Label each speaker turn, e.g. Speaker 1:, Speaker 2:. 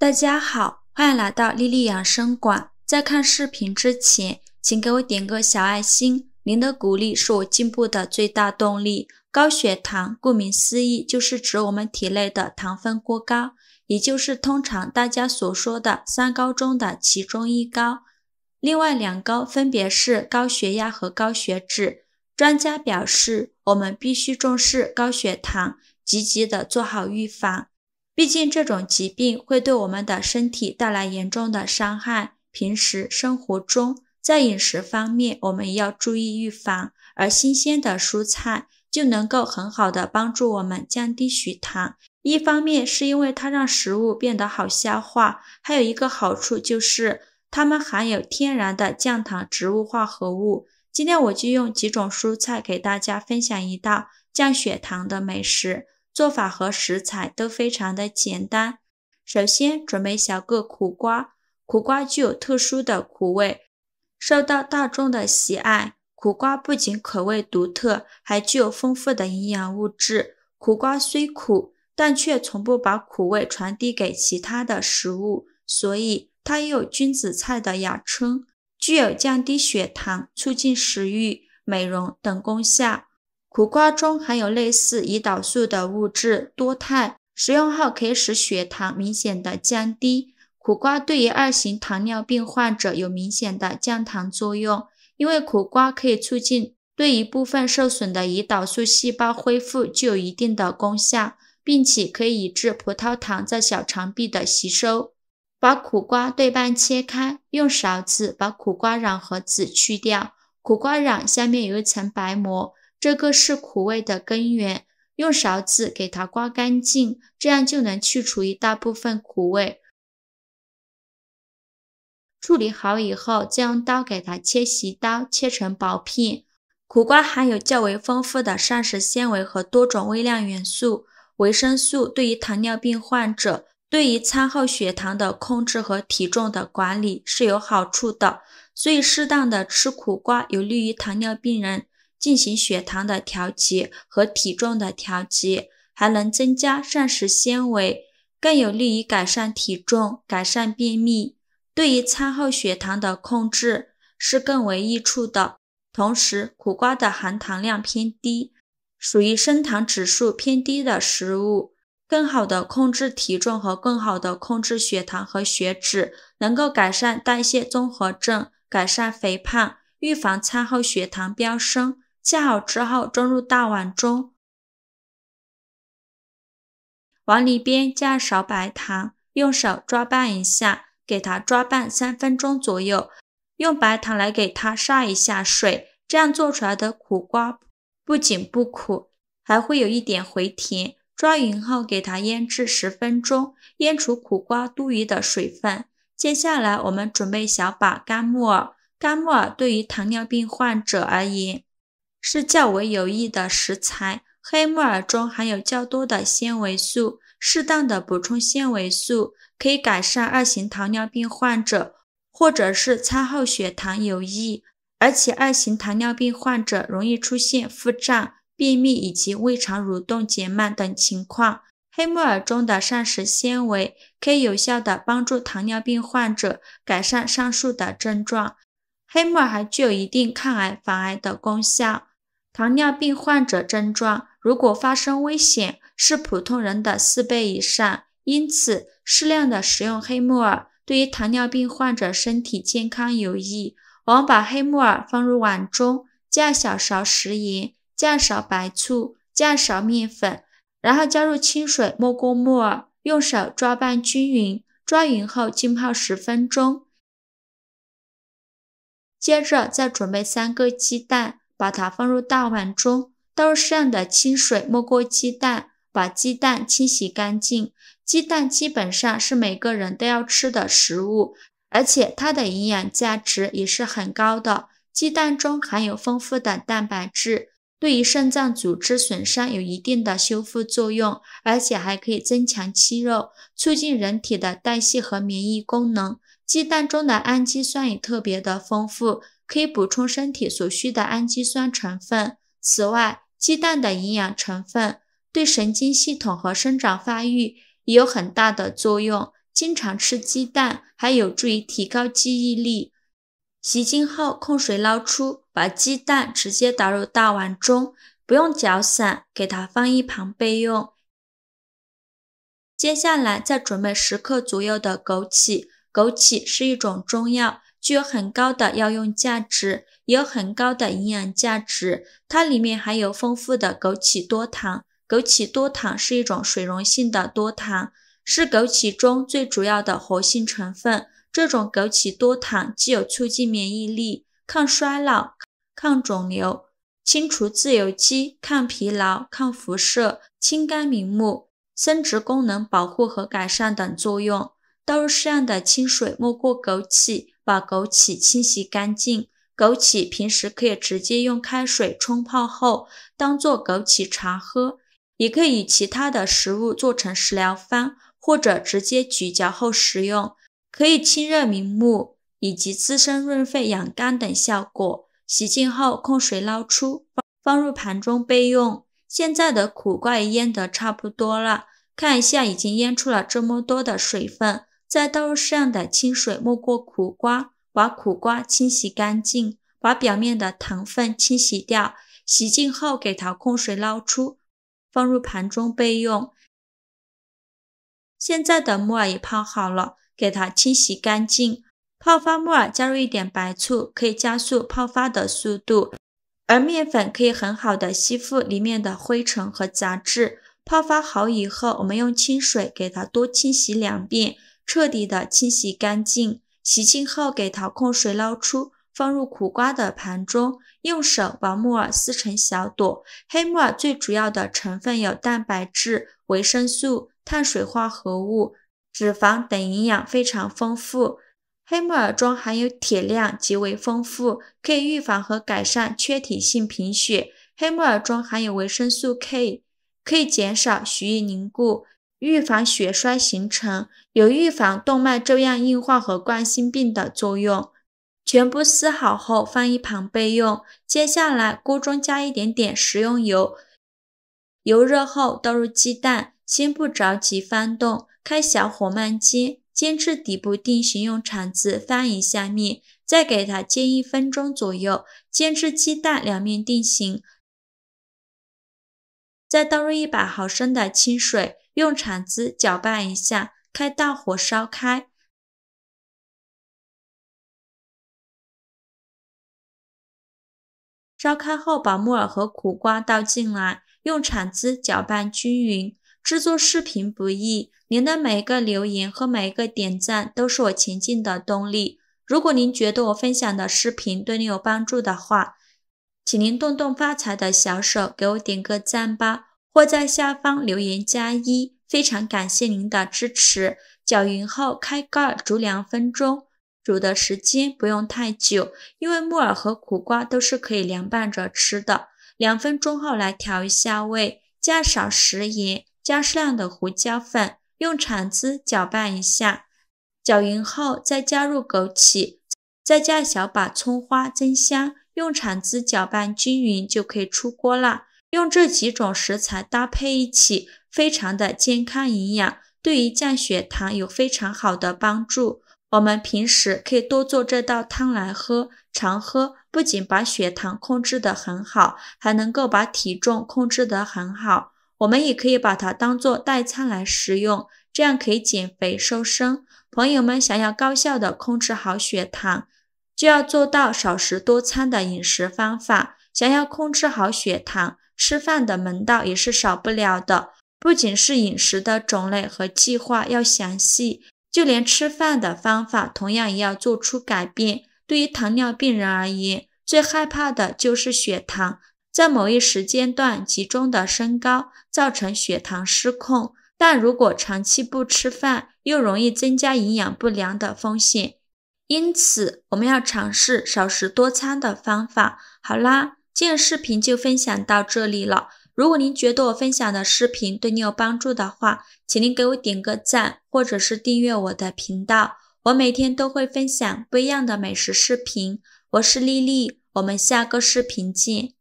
Speaker 1: 大家好，欢迎来到丽丽养生馆。在看视频之前，请给我点个小爱心，您的鼓励是我进步的最大动力。高血糖顾名思义就是指我们体内的糖分过高，也就是通常大家所说的“三高”中的其中一高。另外两高分别是高血压和高血脂。专家表示，我们必须重视高血糖，积极的做好预防。毕竟这种疾病会对我们的身体带来严重的伤害。平时生活中，在饮食方面，我们要注意预防。而新鲜的蔬菜就能够很好的帮助我们降低血糖。一方面是因为它让食物变得好消化，还有一个好处就是它们含有天然的降糖植物化合物。今天我就用几种蔬菜给大家分享一道降血糖的美食。做法和食材都非常的简单。首先准备小个苦瓜，苦瓜具有特殊的苦味，受到大众的喜爱。苦瓜不仅口味独特，还具有丰富的营养物质。苦瓜虽苦，但却从不把苦味传递给其他的食物，所以它也有君子菜的雅称，具有降低血糖、促进食欲、美容等功效。苦瓜中含有类似胰岛素的物质多肽，食用后可以使血糖明显的降低。苦瓜对于二型糖尿病患者有明显的降糖作用，因为苦瓜可以促进对一部分受损的胰岛素细胞恢复，具有一定的功效，并且可以抑制葡萄糖在小肠壁的吸收。把苦瓜对半切开，用勺子把苦瓜瓤和籽去掉，苦瓜瓤下面有一层白膜。这个是苦味的根源，用勺子给它刮干净，这样就能去除一大部分苦味。处理好以后，再用刀给它切细，刀切成薄片。苦瓜含有较为丰富的膳食纤维和多种微量元素、维生素，对于糖尿病患者，对于餐后血糖的控制和体重的管理是有好处的。所以，适当的吃苦瓜有利于糖尿病人。进行血糖的调节和体重的调节，还能增加膳食纤维，更有利于改善体重、改善便秘。对于餐后血糖的控制是更为益处的。同时，苦瓜的含糖量偏低，属于升糖指数偏低的食物，更好的控制体重和更好的控制血糖和血脂，能够改善代谢综合症、改善肥胖、预防餐后血糖飙升。切好之后装入大碗中，碗里边加一勺白糖，用手抓拌一下，给它抓拌三分钟左右，用白糖来给它杀一下水，这样做出来的苦瓜不仅不苦，还会有一点回甜。抓匀后给它腌制十分钟，腌出苦瓜多余的水分。接下来我们准备小把干木耳，干木耳对于糖尿病患者而言。是较为有益的食材。黑木耳中含有较多的纤维素，适当的补充纤维素可以改善二型糖尿病患者或者是餐后血糖有益。而且二型糖尿病患者容易出现腹胀、便秘以及胃肠蠕动减慢等情况。黑木耳中的膳食纤维可以有效的帮助糖尿病患者改善上述的症状。黑木耳还具有一定抗癌防癌的功效。糖尿病患者症状如果发生危险，是普通人的四倍以上。因此，适量的食用黑木耳，对于糖尿病患者身体健康有益。我们把黑木耳放入碗中，加小勺食盐、加勺白醋、加勺面粉，然后加入清水没过木耳，用手抓拌均匀，抓匀后浸泡十分钟。接着再准备三个鸡蛋。把它放入大碗中，倒入适量的清水没过鸡蛋，把鸡蛋清洗干净。鸡蛋基本上是每个人都要吃的食物，而且它的营养价值也是很高的。鸡蛋中含有丰富的蛋白质，对于肾脏组织损伤有一定的修复作用，而且还可以增强肌肉，促进人体的代谢和免疫功能。鸡蛋中的氨基酸也特别的丰富。可以补充身体所需的氨基酸成分。此外，鸡蛋的营养成分对神经系统和生长发育也有很大的作用。经常吃鸡蛋还有助于提高记忆力。洗净后控水捞出，把鸡蛋直接倒入大碗中，不用搅散，给它放一旁备用。接下来再准备十克左右的枸杞，枸杞是一种中药。具有很高的药用价值，有很高的营养价值。它里面含有丰富的枸杞多糖，枸杞多糖是一种水溶性的多糖，是枸杞中最主要的活性成分。这种枸杞多糖具有促进免疫力、抗衰老、抗肿瘤、清除自由基、抗疲劳、抗辐射、清肝明目、生殖功能保护和改善等作用。倒入适量的清水，没过枸杞。把枸杞清洗干净，枸杞平时可以直接用开水冲泡后当做枸杞茶喝，也可以与其他的食物做成食疗方，或者直接咀嚼后食用，可以清热明目以及滋生润肺、养肝等效果。洗净后控水捞出，放入盘中备用。现在的苦瓜腌得差不多了，看一下已经腌出了这么多的水分。再倒入适量的清水，没过苦瓜，把苦瓜清洗干净，把表面的糖分清洗掉。洗净后给它控水捞出，放入盘中备用。现在的木耳也泡好了，给它清洗干净。泡发木耳加入一点白醋，可以加速泡发的速度，而面粉可以很好的吸附里面的灰尘和杂质。泡发好以后，我们用清水给它多清洗两遍。彻底的清洗干净，洗净后给淘控水，捞出，放入苦瓜的盘中，用手把木耳撕成小朵。黑木耳最主要的成分有蛋白质、维生素、碳水化合物、脂肪等，营养非常丰富。黑木耳中含有铁量极为丰富，可以预防和改善缺铁性贫血。黑木耳中含有维生素 K，可以减少血液凝固，预防血栓形成。有预防动脉粥样硬化和冠心病的作用。全部撕好后放一旁备用。接下来，锅中加一点点食用油，油热后倒入鸡蛋，先不着急翻动，开小火慢煎，煎至底部定型。用铲子翻一下面，再给它煎一分钟左右，煎至鸡蛋两面定型。再倒入一百毫升的清水，用铲子搅拌一下。开大火烧开，烧开后把木耳和苦瓜倒进来，用铲子搅拌均匀。制作视频不易，您的每一个留言和每一个点赞都是我前进的动力。如果您觉得我分享的视频对你有帮助的话，请您动动发财的小手给我点个赞吧，或在下方留言加一。非常感谢您的支持。搅匀后开盖煮两分钟，煮的时间不用太久，因为木耳和苦瓜都是可以凉拌着吃的。两分钟后来调一下味，加少食盐，加适量的胡椒粉，用铲子搅拌一下，搅匀后再加入枸杞，再加小把葱花增香，用铲子搅拌均匀就可以出锅了。用这几种食材搭配一起。非常的健康营养，对于降血糖有非常好的帮助。我们平时可以多做这道汤来喝，常喝不仅把血糖控制的很好，还能够把体重控制的很好。我们也可以把它当做代餐来食用，这样可以减肥瘦身。朋友们想要高效的控制好血糖，就要做到少食多餐的饮食方法。想要控制好血糖，吃饭的门道也是少不了的。不仅是饮食的种类和计划要详细，就连吃饭的方法同样也要做出改变。对于糖尿病人而言，最害怕的就是血糖在某一时间段集中的升高，造成血糖失控。但如果长期不吃饭，又容易增加营养不良的风险。因此，我们要尝试少食多餐的方法。好啦，今天视频就分享到这里了。如果您觉得我分享的视频对你有帮助的话，请您给我点个赞，或者是订阅我的频道。我每天都会分享不一样的美食视频。我是丽丽，我们下个视频见。